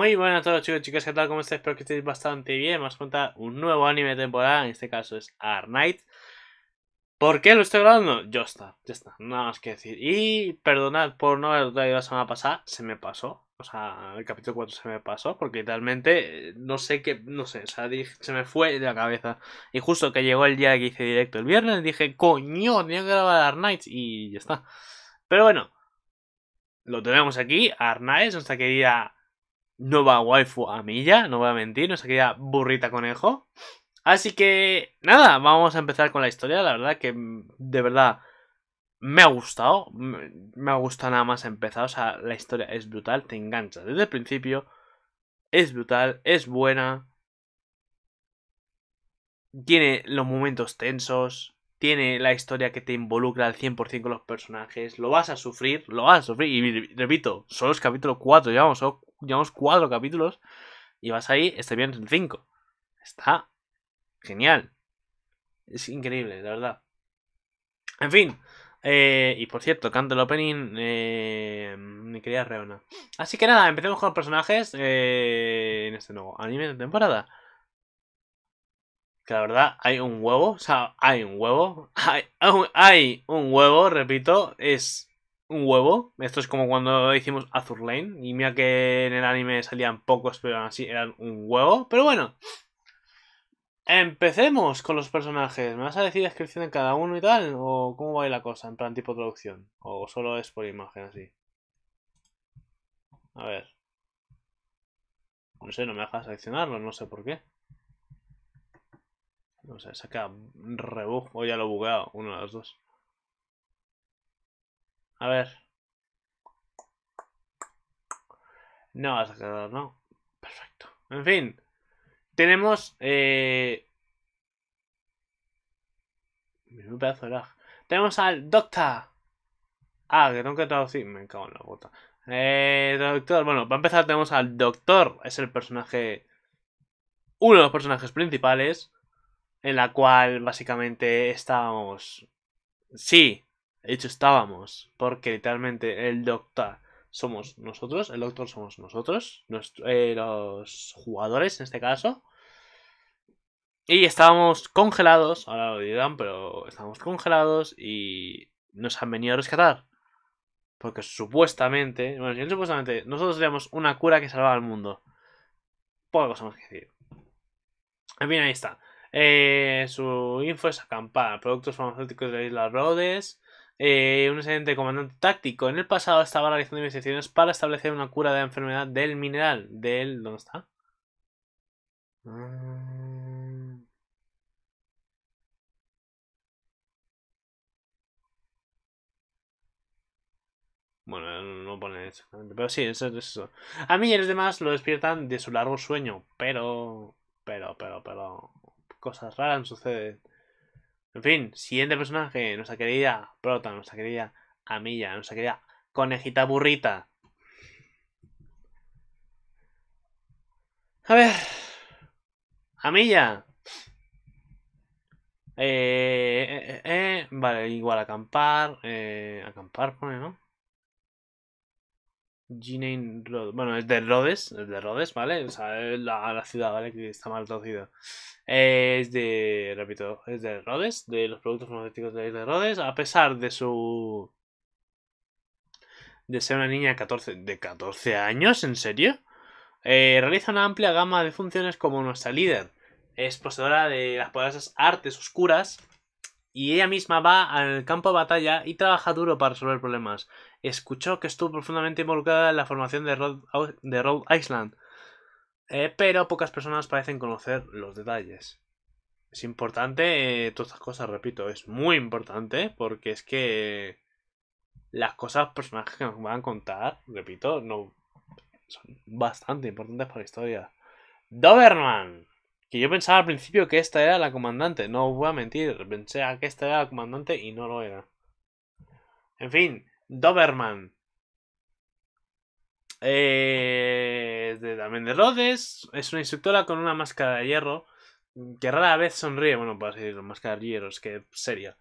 Muy buenas a todos chicos y chicas, ¿qué tal? ¿Cómo estáis? Espero que estéis bastante bien. Vamos a contar un nuevo anime de temporada, en este caso es Arnight. ¿Por qué lo estoy grabando? Ya está, ya está, nada más que decir. Y perdonad por no haberlo traído la semana pasada, se me pasó. O sea, el capítulo 4 se me pasó porque realmente, eh, no sé qué, no sé, o sea, se me fue de la cabeza. Y justo que llegó el día que hice directo el viernes, dije, coño, tenía que grabar Arnight y ya está. Pero bueno, lo tenemos aquí, Arnight, nuestra querida nueva waifu a Milla, no voy a mentir, nos aquella burrita conejo. Así que nada, vamos a empezar con la historia, la verdad que mm, de verdad me ha gustado, me ha gustado nada más empezar, o sea, la historia es brutal, te engancha desde el principio, es brutal, es buena, tiene los momentos tensos, tiene la historia que te involucra al 100% con los personajes, lo vas a sufrir, lo vas a sufrir, y repito, solo es capítulo 4, llevamos solo llevamos cuatro capítulos y vas ahí, este bien en 5. Está genial. Es increíble, la verdad. En fin. Eh, y por cierto, canto el opening, eh, mi querida Reona. Así que nada, empecemos con los personajes eh, en este nuevo anime de temporada. Que la verdad, hay un huevo, o sea, hay un huevo, hay, hay un huevo, repito, es un huevo. Esto es como cuando hicimos Azur Lane. Y mira que en el anime salían pocos, pero así eran un huevo. Pero bueno. Empecemos con los personajes. ¿Me vas a decir la descripción de cada uno y tal? ¿O cómo va la cosa? En plan tipo traducción. ¿O solo es por imagen así? A ver. No sé, no me dejas seleccionarlo, no sé por qué. No sé, saca rebujo. O ya lo he bugueado, uno de los dos. A ver. No vas a quedar, ¿no? Perfecto. En fin. Tenemos... Eh... Un pedazo de lag. Tenemos al Doctor. Ah, que tengo que traducir. Me cago en la bota. Eh, doctor. Bueno, para empezar tenemos al Doctor. Es el personaje... Uno de los personajes principales. En la cual básicamente estamos, Sí, de hecho, estábamos, porque literalmente el doctor somos nosotros, el doctor somos nosotros, eh, los jugadores en este caso. Y estábamos congelados, ahora lo dirán, pero estábamos congelados y nos han venido a rescatar. Porque supuestamente, bueno, supuestamente, nosotros teníamos una cura que salvaba al mundo. Poco más que decir. En fin, ahí está. Eh, su info es acampar. Productos farmacéuticos de la isla Rhodes eh, un excelente comandante táctico. En el pasado estaba realizando investigaciones para establecer una cura de la enfermedad del mineral. Del. ¿Dónde está? Bueno, no pone exactamente, pero sí, eso es eso. A mí y a los demás lo despiertan de su largo sueño, pero. Pero, pero, pero. Cosas raras suceden. En fin, siguiente personaje, nuestra querida Prota, nuestra querida Amilla, nuestra querida conejita burrita. A ver. Amilla. Eh, eh, eh, eh vale, igual acampar. eh acampar pone, ¿no? Ginein Rhodes. Bueno, es de Rhodes, es de Rhodes, ¿vale? O sea, es la, la ciudad, ¿vale? Que está mal traducida. es de, repito, es de Rhodes, de los productos farmacéuticos de la Rhodes. A pesar de su... De ser una niña de 14, de 14 años, ¿en serio? Eh, realiza una amplia gama de funciones como nuestra líder. Es poseedora de las poderosas artes oscuras y ella misma va al campo de batalla y trabaja duro para resolver problemas escuchó que estuvo profundamente involucrada en la formación de Rhode, Island, eh, pero pocas personas parecen conocer los detalles. Es importante eh, todas estas cosas, repito, es muy importante porque es que las cosas, personajes que nos van a contar, repito, no son bastante importantes para la historia. Doberman. Que yo pensaba al principio que esta era la comandante. No voy a mentir. Pensé que esta era la comandante y no lo era. En fin. Doberman. Eh, de, también de Rhodes. Es una instructora con una máscara de hierro. Que rara vez sonríe. Bueno, para decir máscara de hierro, es que seria.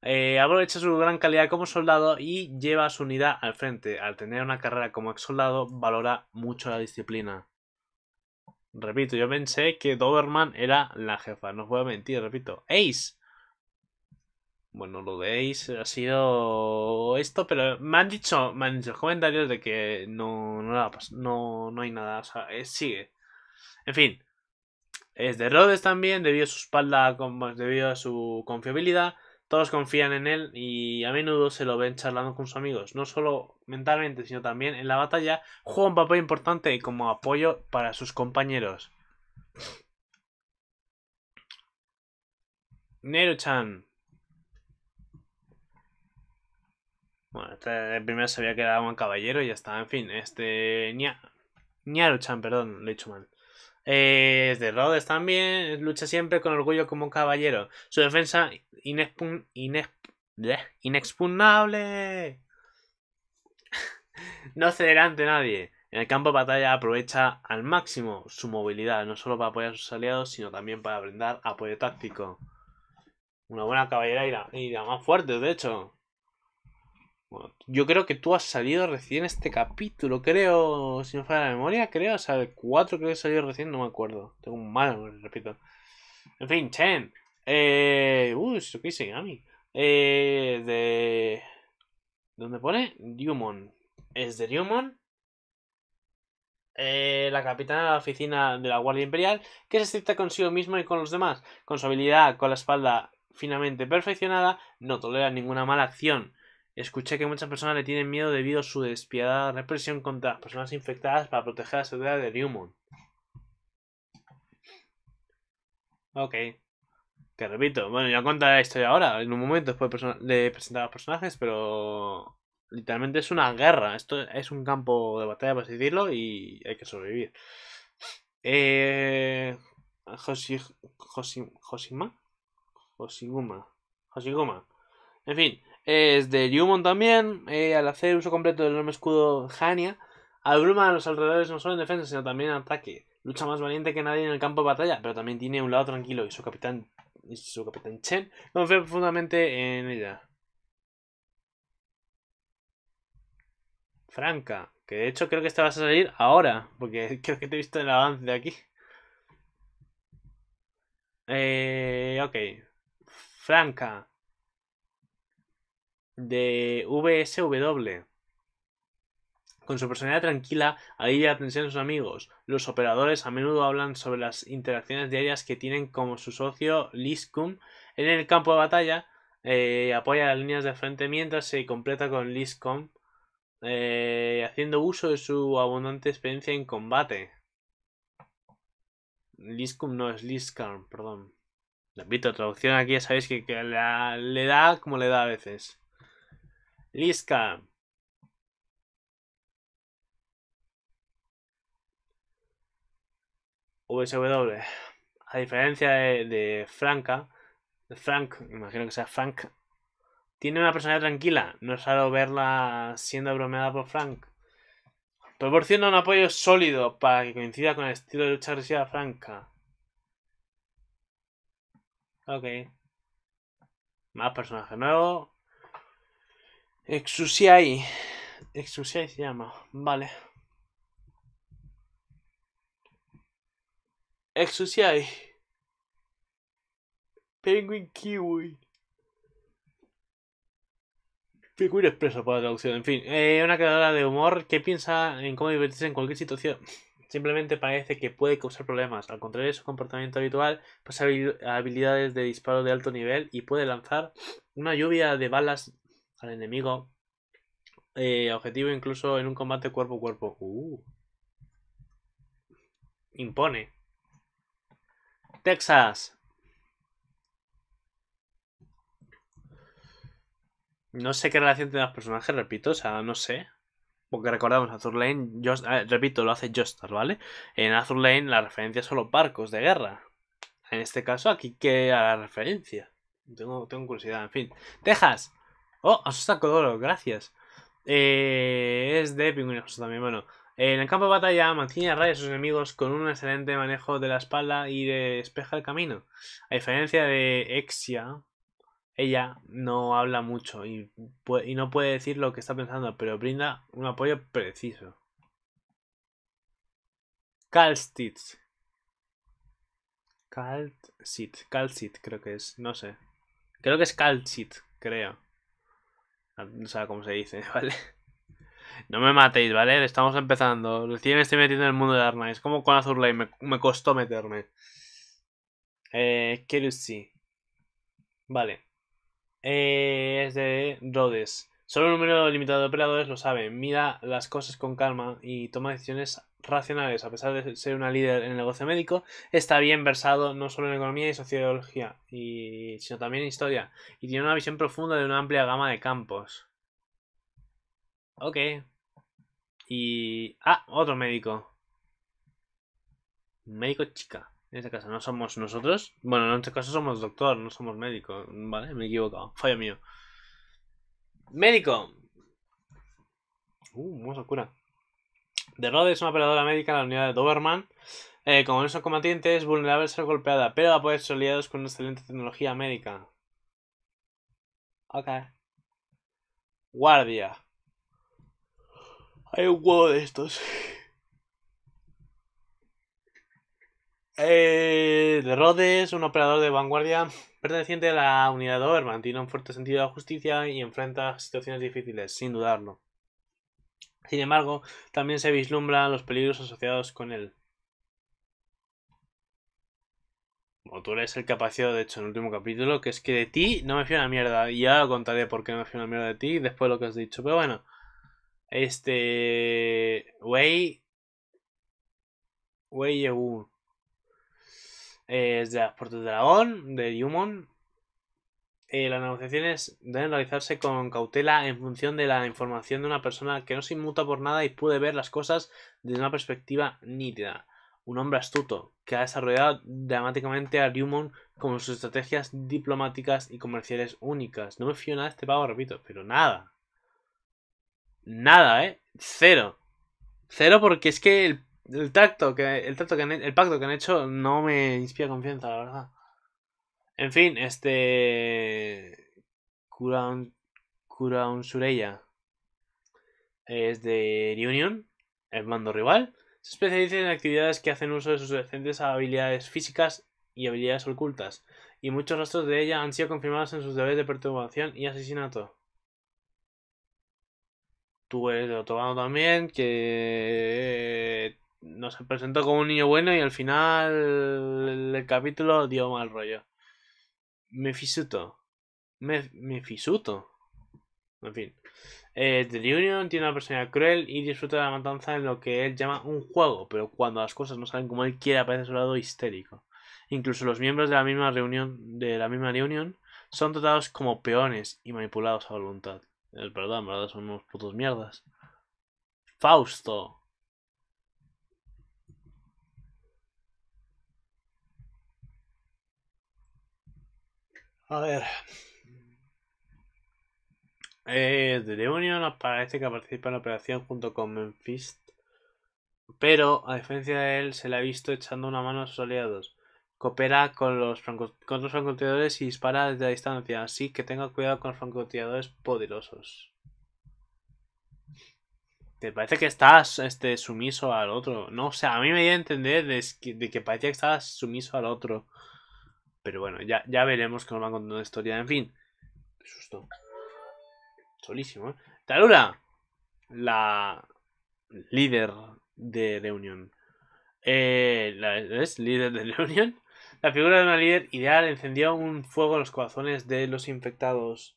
Eh, aprovecha su gran calidad como soldado y lleva su unidad al frente. Al tener una carrera como ex soldado, valora mucho la disciplina. Repito, yo pensé que Doberman era la jefa, no os voy a mentir, repito. Ace bueno, lo veis, ha sido esto, pero me han dicho, me han comentarios de que no, no, no, hay nada, eh, sigue. En fin, es de Rhodes también, debido a su espalda, debido a su confiabilidad, todos confían en él y a menudo se lo ven charlando con sus amigos, no solo mentalmente, sino también en la batalla, juega un papel importante como apoyo para sus compañeros. Nero-chan, Bueno, este, el eh, primero se había quedado un caballero y ya está. En fin, este. Nya, perdón, lo he dicho mal. Eh, es de Rhodes también. Lucha siempre con orgullo como un caballero. Su defensa inexpun, inexpugnable. no cederá ante nadie. En el campo de batalla aprovecha al máximo su movilidad, no solo para apoyar a sus aliados, sino también para brindar apoyo táctico. Una buena caballera y la más fuerte, de hecho. Bueno, yo creo que tú has salido recién este capítulo, creo, si no fuera la memoria, creo, o sea, el 4 creo que salido recién, no me acuerdo. Tengo un mal, repito. En fin, Chen. Eh, uh, Eh, de... ¿Dónde pone? Dumon. ¿Es de Dumon? Eh, la capitana de la oficina de la Guardia Imperial, que es estricta consigo misma y con los demás. Con su habilidad, con la espalda finamente perfeccionada, no tolera ninguna mala acción. Escuché que muchas personas le tienen miedo debido a su despiadada represión contra las personas infectadas para proteger la seguridad de Newman. Ok. Te repito, bueno, ya contaré la historia ahora, en un momento después de presentar a los personajes, pero literalmente es una guerra, esto es un campo de batalla, por así decirlo, y hay que sobrevivir. Eh, Josi, Josi, Josima, Josiguma, En fin, es de Yumon también. Eh, al hacer uso completo del enorme escudo Hania, abruma a los alrededores no solo en defensa, sino también en ataque. Lucha más valiente que nadie en el campo de batalla, pero también tiene un lado tranquilo y su capitán, su capitán Chen confía profundamente en ella. Franca, que de hecho creo que esta vas a salir ahora, porque creo que te he visto el avance de aquí. Eh, ok. Franca, de VSW. Con su personalidad tranquila, alivia la tensión de sus amigos. Los operadores a menudo hablan sobre las interacciones diarias que tienen como su socio Liskum en el campo de batalla. Eh, apoya las líneas de frente mientras se completa con Liskum, eh, haciendo uso de su abundante experiencia en combate. Liskum no es Liskum, perdón. Repito, traducción aquí ya sabéis que, le da como le da a veces. Lisca. VSW. A diferencia de, Franca, de Frank, imagino que sea Frank, tiene una personalidad tranquila. No es raro verla siendo bromeada por Frank. Proporciona un apoyo sólido para que coincida con el estilo de lucha agresiva franca. Ok. Más personaje nuevo. Exusiai. Exusiai se llama. Vale. Exusiai. Penguin Kiwi. Figura Expreso para la traducción. En fin, eh, una creadora de humor que piensa en cómo divertirse en cualquier situación. Simplemente parece que puede causar problemas. Al contrario de su comportamiento habitual, posee habilidades de disparo de alto nivel y puede lanzar una lluvia de balas al enemigo eh, objetivo incluso en un combate cuerpo a cuerpo. Uh. Impone. Texas. No sé qué relación tiene los personajes, repito, o sea, no sé. Porque recordamos, Azur Lane, ah, repito, lo hace Justas, ¿vale? En Azur Lane la referencia son los barcos de guerra. En este caso, aquí ¿qué a la referencia. Tengo, tengo curiosidad, en fin. Texas. Oh, asusta Codoro, gracias. Eh, es de pingüinos también, bueno. En el campo de batalla, mantiene a raya a sus enemigos con un excelente manejo de la espalda y despeja el camino. A diferencia de Exia, ella no habla mucho y, no puede decir lo que está pensando, pero brinda un apoyo preciso. Kalstitz. Calstid, creo que es, no sé. Creo que es Kalsit, creo. No sé cómo se dice, ¿vale? No me matéis, ¿vale? Estamos empezando. Recién me estoy metiendo en el mundo de Arna. Es como con Azur me, me costó meterme. Eh, Kerusi. Vale. Eh, es de Rhodes. Solo un número limitado de operadores lo sabe. Mira las cosas con calma y toma decisiones racionales, a pesar de ser una líder en el negocio médico, está bien versado no solo en economía y sociología, y, sino también en historia, y tiene una visión profunda de una amplia gama de campos. Ok. Y... Ah, otro médico. Médico chica. En este caso no somos nosotros. Bueno, en este caso somos doctor, no somos médico. Vale, me he equivocado. Fallo mío. Médico. Uh, muy oscura. The Rod es una operadora médica en la unidad de Doberman. Eh, como no un combatiente, es vulnerable a ser golpeada, pero a poder ser liados con una excelente tecnología médica. Ok. Guardia. Hay un huevo de estos. Eh, de es un operador de vanguardia perteneciente a la unidad de tiene un fuerte sentido de justicia y enfrenta situaciones difíciles, sin dudarlo. Sin embargo, también se vislumbran los peligros asociados con él. motor tú eres el capacidad, de hecho, en el último capítulo, que es que de ti no me fío una mierda. Y ahora contaré por qué no me fío una mierda de ti después de lo que has dicho. Pero bueno, este. Wei. Wei Yewu. Eh, es de las puertas de dragón, de Yumon. Eh, las negociaciones deben realizarse con cautela en función de la información de una persona que no se inmuta por nada y puede ver las cosas desde una perspectiva nítida. Un hombre astuto que ha desarrollado dramáticamente a Ryumon como sus estrategias diplomáticas y comerciales únicas. No me fío nada de este pavo, repito, pero nada. Nada, ¿eh? Cero. Cero porque es que el, tacto que, el, tacto que el pacto que han hecho no me inspira confianza, la verdad. En fin, este. Kuraun, Sureya es de Reunion, el mando rival. Se especializa en actividades que hacen uso de sus decentes habilidades físicas y habilidades ocultas, y muchos rastros de ella han sido confirmados en sus deberes de perturbación y asesinato. Tú eres de también, que no se presentó como un niño bueno y al final el capítulo dio mal rollo. Mefisuto me En fin. Eh, The Union tiene una persona cruel y disfruta de la matanza en lo que él llama un juego, pero cuando las cosas no salen como él quiere aparece a su lado histérico. Incluso los miembros de la misma reunión, de la misma reunión, son tratados como peones y manipulados a voluntad. Es eh, verdad, verdad son unos putos mierdas. Fausto. A ver. Eh, The parece que participa en la operación junto con Memphis. Pero, a diferencia de él, se le ha visto echando una mano a sus aliados. Coopera con los, francotiradores y dispara desde la distancia, así que tenga cuidado con los francotiradores poderosos. Te parece que estás este, sumiso al otro. No, o sea, a mí me dio a entender de, de que parecía que estabas sumiso al otro. Pero bueno, ya, ya veremos nos van contando la historia. En fin. Qué susto. Solísimo, ¿eh? Talula. La líder de Reunión. Eh, ¿la ¿Es líder de Reunion? La figura de una líder ideal encendió un fuego en los corazones de los infectados.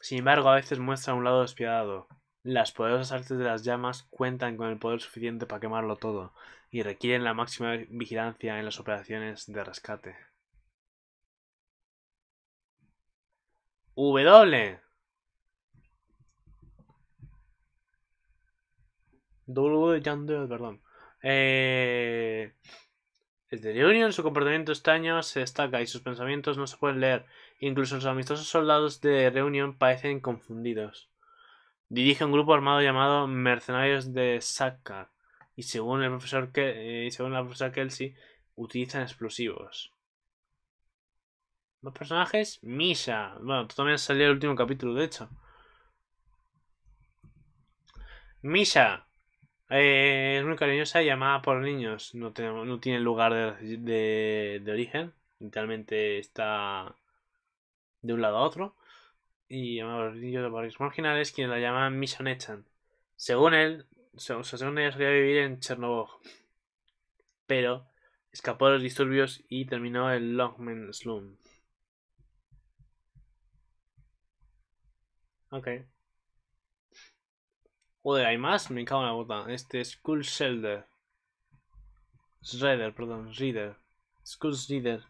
Sin embargo, a veces muestra un lado despiadado. Las poderosas artes de las llamas cuentan con el poder suficiente para quemarlo todo y requieren la máxima vigilancia en las operaciones de rescate. W. W Yandel, perdón. Eh, de Reunion, su comportamiento extraño se destaca y sus pensamientos no se pueden leer. Incluso los amistosos soldados de Reunion parecen confundidos. Dirige un grupo armado llamado Mercenarios de Saka y según el profesor eh, según la profesora Kelsey utilizan explosivos los personajes. Misa. Bueno, tú también salió el último capítulo, de hecho. Misa. Eh, es muy cariñosa, llamada por niños. No, tiene lugar de, origen. Literalmente está de un lado a otro. Y llamada por niños de barrios marginales, quienes la llaman Misha Nechan. Según él, según, ella solía vivir en Chernobyl. Pero escapó de los disturbios y terminó en Longman Slum. Ok. Joder, ¿hay más? Me cago en la puta. Este es Skull Shelter. perdón, Reader. Skull Reader.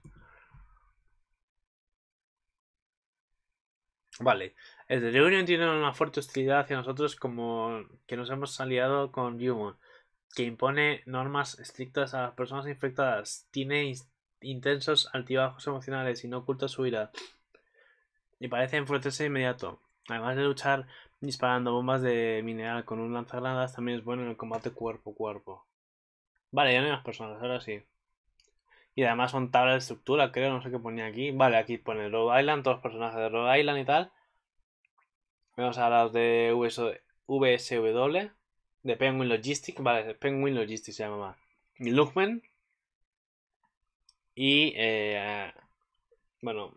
Vale. El de Reunion tiene una fuerte hostilidad hacia nosotros como que nos hemos aliado con Human, que impone normas estrictas a las personas infectadas, tiene intensos altibajos emocionales y no oculta su ira, y parece enfurecerse de inmediato. Además de luchar disparando bombas de mineral con un lanzagranadas, también es bueno en el combate cuerpo a cuerpo. Vale, ya no hay más personas, ahora sí. Y además son tablas de estructura, creo, no sé qué ponía aquí. Vale, aquí pone Rhode Island, todos los personajes de Rhode Island y tal. Vamos a los de VSW, de Penguin Logistics, vale, Penguin Logistics se llama más. Lugman. Y, eh, bueno,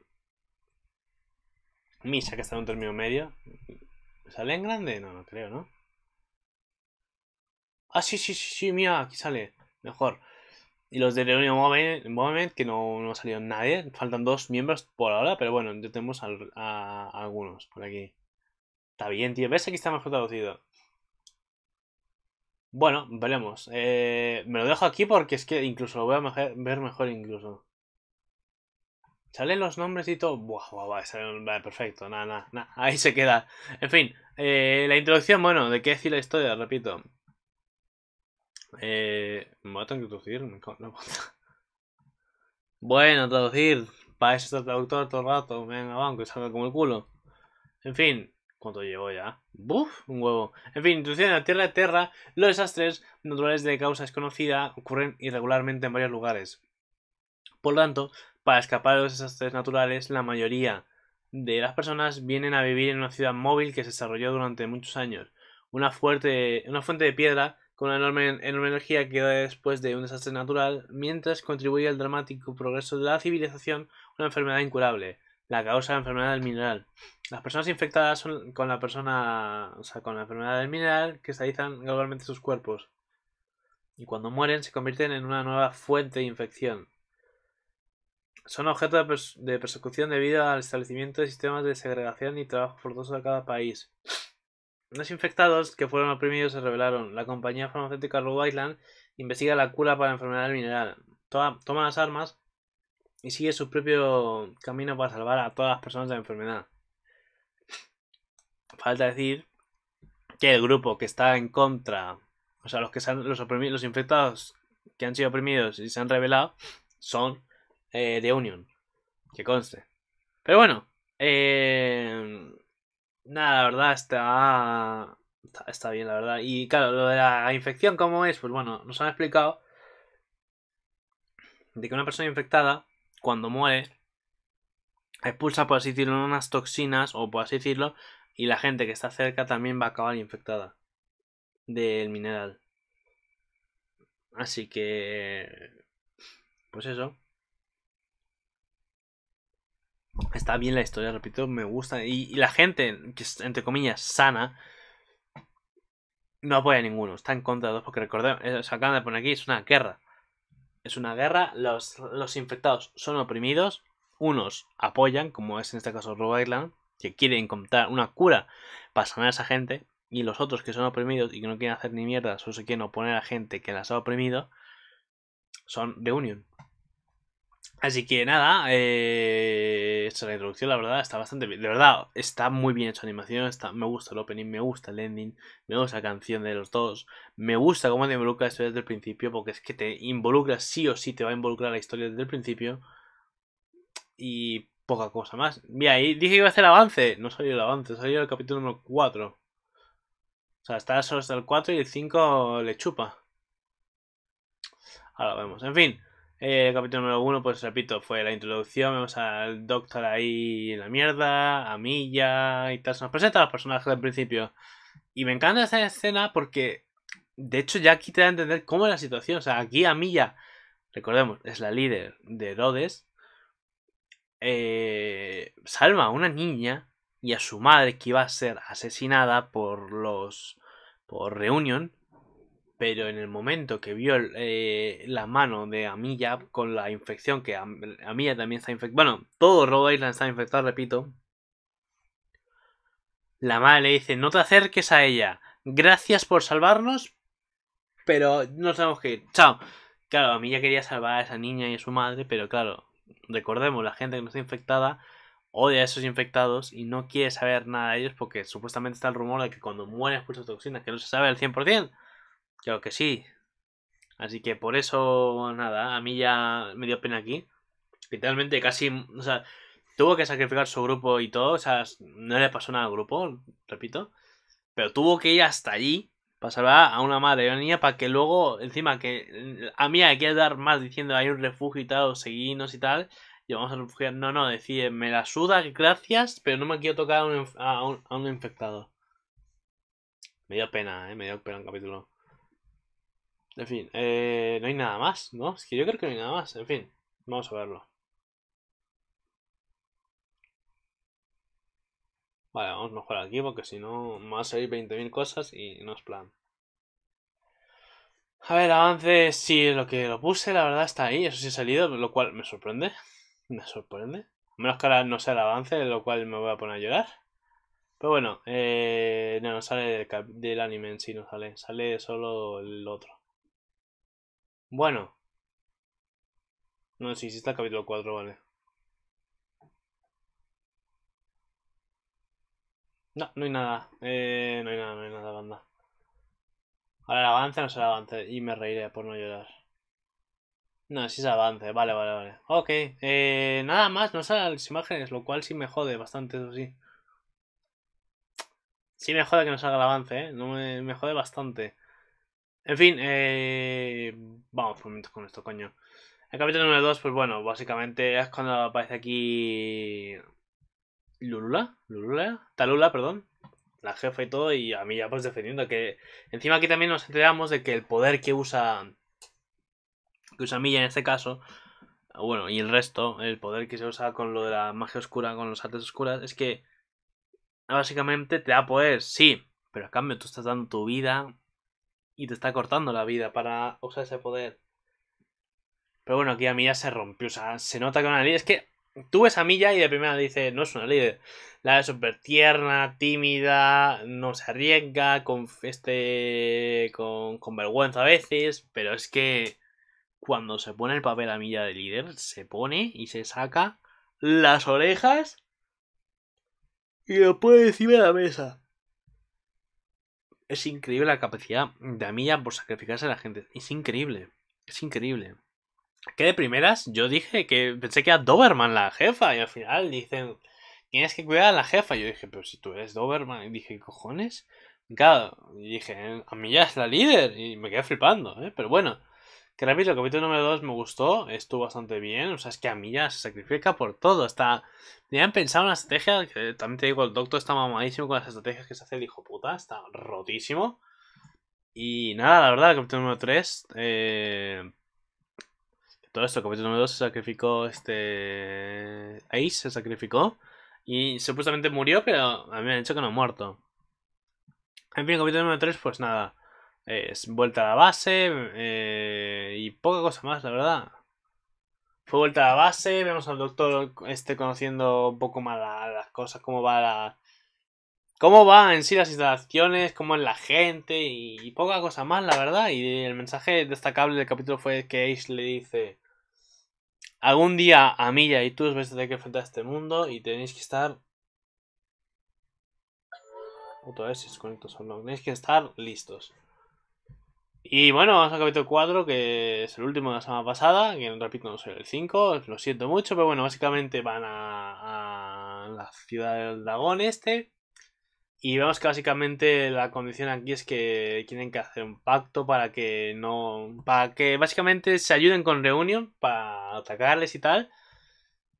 Misa, que está en un término medio. ¿Sale en grande? No, no creo, ¿no? Ah, sí, sí, sí, sí, mira, aquí sale. Mejor. Y los de Reunion Moment, que no, no ha salido nadie. Faltan dos miembros por ahora, pero bueno, ya tenemos a, algunos por aquí. Está bien, tío. ¿Ves? Aquí está mejor traducido. Bueno, veremos. Eh, me lo dejo aquí porque es que incluso lo voy a ver mejor incluso salen los nombres y todo. Buah, buah, vale, perfecto, nada, nada, ahí se queda. En fin, eh, la introducción, bueno, de qué decir la historia, repito. Eh, ¿Me voy a tener que traducir? No, bueno, traducir. Para eso está traductor todo el rato. Venga, va, que salga como el culo. En fin, ¿cuánto llevo ya? ¡Buf! Un huevo. En fin, introducción a la Tierra de Tierra. Los desastres naturales de causa desconocida ocurren irregularmente en varios lugares. Por lo tanto, para escapar de los desastres naturales, la mayoría de las personas vienen a vivir en una ciudad móvil que se desarrolló durante muchos años. Una, una fuente de piedra con una enorme, energía que da después de un desastre natural, mientras contribuye al dramático progreso de la civilización una enfermedad incurable, la causa de la enfermedad del mineral. Las personas infectadas son con la persona, con la enfermedad del mineral, que estadizan globalmente sus cuerpos. Y cuando mueren se convierten en una nueva fuente de infección son objeto de, persecución debido al establecimiento de sistemas de segregación y trabajo forzoso de cada país. Los infectados que fueron oprimidos se revelaron. La compañía farmacéutica Rhode Island investiga la cura para enfermedad mineral. toma las armas y sigue su propio camino para salvar a todas las personas de la enfermedad. Falta decir que el grupo que está en contra, o sea, los que han, los, los infectados que han sido oprimidos y se han rebelado son eh, Union. Que conste. Pero bueno. Eh, nada, la verdad está, está, está. bien, la verdad. Y claro, lo de la infección, ¿cómo es? Pues bueno, nos han explicado. De que una persona infectada, cuando muere, expulsa, por así decirlo, unas toxinas, o por así decirlo, y la gente que está cerca también va a acabar infectada del mineral. Así que... Pues eso. Está bien la historia, repito, me gusta. Y, la gente, que entre comillas, sana, no apoya a ninguno. Está en contra de dos, porque recordemos, eh, se acaban de poner aquí, es una guerra. Es una guerra, los, los infectados son oprimidos, unos apoyan, como es en este caso Rob Island, que quiere encontrar una cura para sanar a esa gente, y los otros que son oprimidos y que no quieren hacer ni mierda, solo se quieren oponer a gente que las ha oprimido, son de Union. Así que nada, eh, esta es la introducción, la verdad, está bastante bien. De verdad, está muy bien hecha animación, me gusta el opening, me gusta el ending, me gusta la canción de los dos, me gusta cómo te involucra la historia desde el principio, porque es que te involucra sí o sí, te va a involucrar la historia desde el principio. Y poca cosa más. Mira, ahí, dije que iba a hacer avance, no salió el avance, salió el capítulo número 4. O sea, está solo hasta el 4 y el 5 le chupa. Ahora vemos, en fin. Eh, capítulo número uno, pues repito, fue la introducción. Vemos al Doctor ahí en la mierda, a Milla y tal. Se nos presenta los personajes al principio. Y me encanta esta escena porque, de hecho, ya aquí te da a entender cómo es la situación. O sea, aquí a Milla, recordemos, es la líder de Herodes. Eh, salva a una niña y a su madre que iba a ser asesinada por los. por Reunion. Pero en el momento que vio eh, la mano de Amilla con la infección, que Amilla también está infectada. Bueno, todo Robo Island está infectado, repito. La madre le dice: No te acerques a ella. Gracias por salvarnos, pero no tenemos que ir. Chao. Claro, Amilla quería salvar a esa niña y a su madre, pero claro, recordemos: la gente que no está infectada odia a esos infectados y no quiere saber nada de ellos porque supuestamente está el rumor de que cuando mueren expulsan toxinas, que no se sabe al 100%. Claro que sí. Así que por eso, nada, a mí ya me dio pena aquí. Literalmente casi, o sea, tuvo que sacrificar su grupo y todo, o sea, no le pasó nada al grupo, repito. Pero tuvo que ir hasta allí para salvar a una madre y a una niña para que luego, encima, que a mí hay que dar más diciendo hay un refugio y tal, seguimos y tal, y vamos a refugiar. No, no, decir, me la suda, gracias, pero no me quiero tocar a un, a infectado. Me dio pena, eh, me dio pena el capítulo. En fin, eh, no hay nada más, ¿no? Es que yo creo que no hay nada más. En fin, vamos a verlo. Vale, vamos mejor aquí porque si no más va a salir 20.000 cosas y no es plan. A ver, avance, sí, lo que lo puse, la verdad está ahí, eso sí ha salido, lo cual me sorprende. Me sorprende. A menos que ahora no sea el avance, lo cual me voy a poner a llorar. Pero bueno, eh, no, sale del, del anime en sí, no sale, sale solo el otro. Bueno. No, sé si está el capítulo 4, vale. No, no hay nada. Eh, no hay nada, no hay nada, banda. Ahora el avance no será avance. Y me reiré por no llorar. No, si es avance. Vale, vale, vale. Ok. Eh, nada más, no salen las imágenes, lo cual sí me jode bastante, eso sí. Sí me jode que no salga el avance, eh, No me jode bastante. En fin, eh, vamos por momentos con esto, coño. El capítulo número 2, pues bueno, básicamente es cuando aparece aquí Lulula, Lulula, Talula, perdón, la jefa y todo, y a mí ya pues defendiendo que encima aquí también nos enteramos de que el poder que usa que usa Milla en este caso, bueno, y el resto, el poder que se usa con lo de la magia oscura, con los artes oscuras, es que básicamente te da poder, sí, pero a cambio tú estás dando tu vida, y te está cortando la vida para usar ese poder. Pero bueno, aquí a Milla se rompió. O sea, se nota que una líder. Es que tú ves a Milla y de primera dices, no es una líder. La es súper tierna, tímida, no se arriesga, con, este, con, con vergüenza a veces. Pero es que cuando se pone el papel a Milla de líder, se pone y se saca las orejas y lo pone encima de la mesa es increíble la capacidad de Amilla por sacrificarse a la gente. Es increíble. Es increíble. Que de primeras yo dije que pensé que era Doberman la jefa y al final dicen, tienes que cuidar a la jefa. Yo dije, pero si tú eres Doberman, y dije, cojones? Claro, y dije, Amilla es la líder y me quedé flipando, ¿eh? Pero bueno, que el capítulo número 2 me gustó, estuvo bastante bien. O sea, es que a mí ya se sacrifica por todo. Está. Me han pensado una estrategia. Que también te digo, el doctor está mamadísimo con las estrategias que se hace el hijo puta. Está rotísimo. Y nada, la verdad, el capítulo número 3. Eh, todo esto, el capítulo número 2 se sacrificó. Este. Ace se sacrificó. Y supuestamente murió, pero a mí me han dicho que no ha muerto. En fin, el capítulo número 3, pues nada es vuelta a la base eh, y poca cosa más, la verdad. Fue vuelta a la base, vemos al doctor este conociendo un poco más las cosas, cómo va la... Cómo va en sí las instalaciones, cómo es la gente y, poca cosa más, la verdad. Y el mensaje destacable del capítulo fue que Ace le dice... Algún día a Milla y tú os vais a tener que enfrentar a este mundo y tenéis que estar otra vez si solo. Tenéis que estar listos. Y bueno, vamos al capítulo 4, que es el último de la semana pasada, que repito, no soy el 5, lo siento mucho, pero bueno, básicamente van a, la ciudad del dragón este. Y vemos que básicamente la condición aquí es que tienen que hacer un pacto para que no. para que básicamente se ayuden con Reunion para atacarles y tal.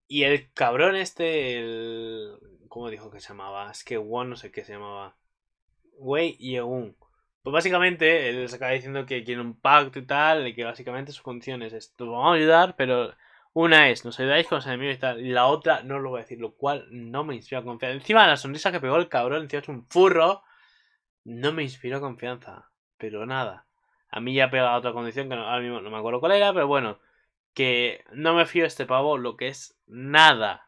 Y el cabrón este, el. ¿Cómo dijo que se llamaba? Es que Won no sé qué se llamaba. Wei Yeung pues básicamente él les acaba diciendo que quiere un pacto y tal, y que básicamente sus condiciones es, nos vamos a ayudar, pero una es, nos ayudáis con los enemigos y tal, y la otra no lo voy a decir, lo cual no me inspira confianza. Encima la sonrisa que pegó el cabrón, encima es un furro, no me inspiró confianza, pero nada. A mí ya pega otra condición que no, ahora mismo no me acuerdo cuál era, pero bueno, que no me fío de este pavo, lo que es nada,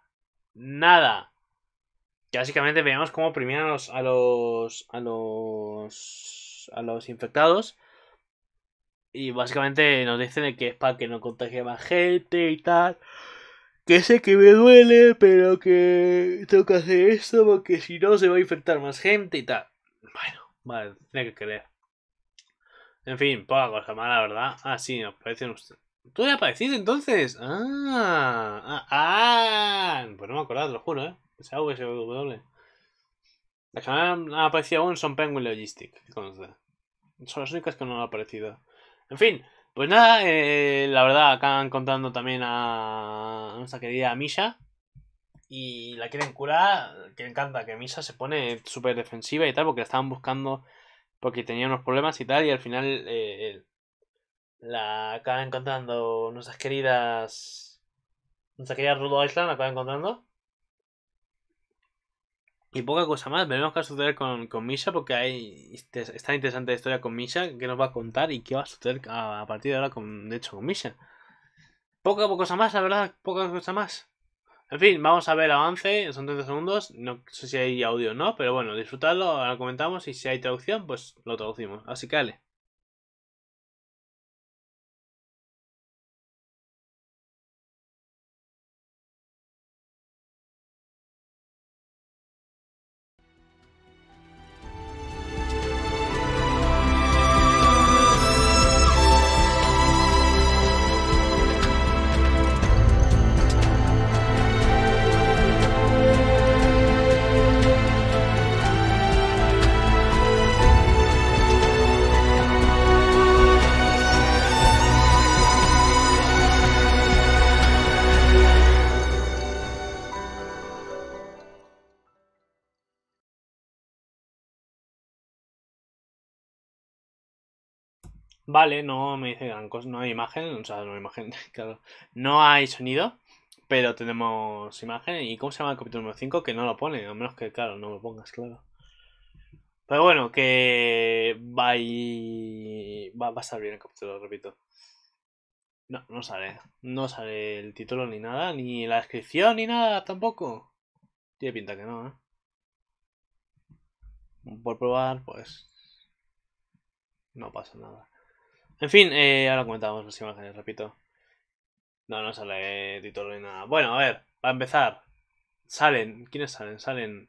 nada. Que básicamente veamos cómo oprimían los, a los, a los a los infectados. Y básicamente nos dicen que es para que no contagie más gente y tal. Que sé que me duele, pero que tengo que hacer esto porque si no se va a infectar más gente y tal. Bueno, vale, tiene que creer. En fin, poca cosa mala, ¿verdad? Ah, sí, nos parecen ustedes. ¿Tú ya aparecido entonces? Ah, ah, ah. Pues no me acordaba, te lo juro, ¿eh. W. La que no ha aparecido aún son Penguin Logistic. Son las únicas que no han aparecido. En fin, pues nada, eh, la verdad, acaban contando también a nuestra querida Misha. Y la quieren curar, que encanta que Misha se pone súper defensiva y tal, porque la estaban buscando porque tenía unos problemas y tal, y al final eh, la acaban encontrando nuestras queridas. Nuestra querida Rudo Island la acaban encontrando. Y poca cosa más, veremos qué va a suceder con, con Misha, porque hay esta interesante historia con Misha, que nos va a contar y qué va a suceder a, partir de ahora, con, de hecho, con Misha. Poca, cosa más, la verdad, poca cosa más. En fin, vamos a ver avance, son 30 segundos, no sé si hay audio o no, pero bueno, disfrutadlo, ahora comentamos y si hay traducción, pues lo traducimos. Así que dale. Vale, no me dice gran cosa, no hay imagen, o sea, no hay imagen, claro. No hay sonido, pero tenemos imagen. ¿Y cómo se llama el capítulo número 5? Que no lo pone, a menos que, claro, no lo pongas, claro. Pero bueno, que va, va, va, a estar bien el capítulo, repito. No, no sale. No sale el título ni nada, ni la descripción ni nada tampoco. Tiene pinta que no, ¿eh? Por probar, pues... No pasa nada. En fin, eh, ahora comentamos las imágenes, repito. No, no sale título ni nada. Bueno, a ver, para empezar. Salen. ¿Quiénes salen? Salen.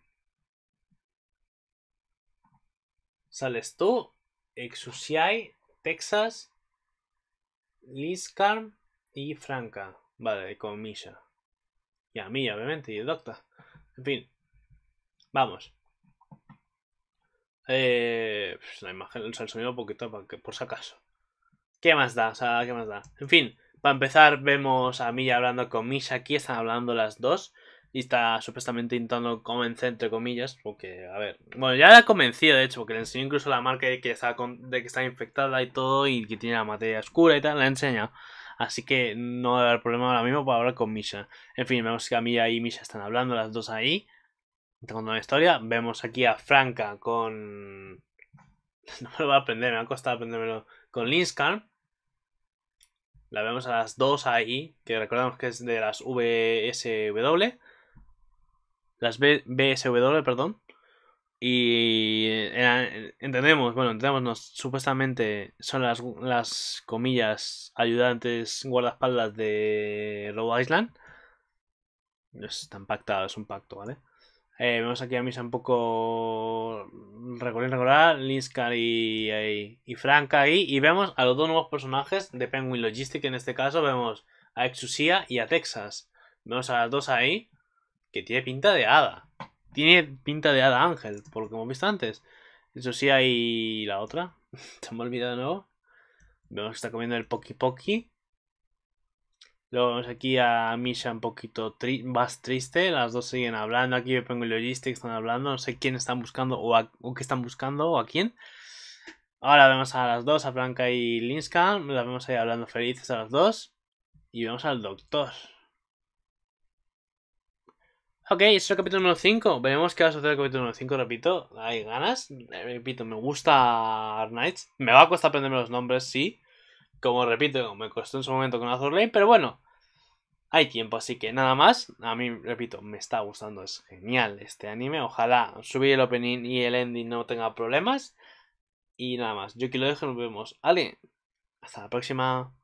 Sales tú, Exusiai, Texas, Liz y Franca. Vale, con Misha. Y a mí, obviamente, y el Doctor. En fin. Vamos. Eh, pues la imagen, el sonido un poquito, por si acaso. ¿Qué más da? O sea, ¿qué más da? En fin, para empezar vemos a Milla hablando con Misha. Aquí están hablando las dos. Y está supuestamente intentando convencer, entre comillas. Porque, a ver. Bueno, ya la convencido, de hecho, porque le enseñó incluso la marca de que, está de que está infectada y todo. Y que tiene la materia oscura y tal. La enseña. Así que no va a haber problema ahora mismo para hablar con Misha. En fin, vemos que a Milla y Misha están hablando, las dos ahí. Contando la historia. Vemos aquí a Franca con No me lo voy a aprender, me ha costado aprendérmelo. Con Linscan. La vemos a las 2 ahí, que recordamos que es de las VSW. Las VSW, BSW, perdón. Y eh, entendemos, bueno, entendemos, supuestamente son las, comillas ayudantes guardaespaldas de Robo Island. están pactados es un pacto, ¿vale? Eh, vemos aquí a Misa un poco regular, regular, Linskar y, eh, y, ahí. Y vemos a los dos nuevos personajes de Penguin Logistics, En este caso vemos a Exusia y a Texas. Vemos a las dos ahí, que tiene pinta de hada. Tiene pinta de hada ángel, por lo que hemos visto antes. Exusia y la otra. Se me olvidado de nuevo. Vemos que está comiendo el Poki Poki. Luego vemos aquí a Misha un poquito más triste. Las dos siguen hablando. Aquí yo pongo el Logistics, están hablando. No sé quién están buscando o, qué están buscando o a quién. Ahora vemos a las dos, a Blanca y Linska. Las vemos ahí hablando felices a las dos. Y vemos al doctor. Ok, este es el capítulo número 5. Veremos qué va a suceder el capítulo número 5, repito. Hay ganas. Repito, me gusta Knights. Me va a costar aprenderme los nombres, sí. Como repito, me costó en su momento con Azur Lane, pero bueno, hay tiempo, así que nada más. A mí, repito, me está gustando, es genial este anime. Ojalá subir el opening y el ending no tenga problemas. Y nada más, yo aquí lo dejo, nos vemos. Ale, hasta la próxima.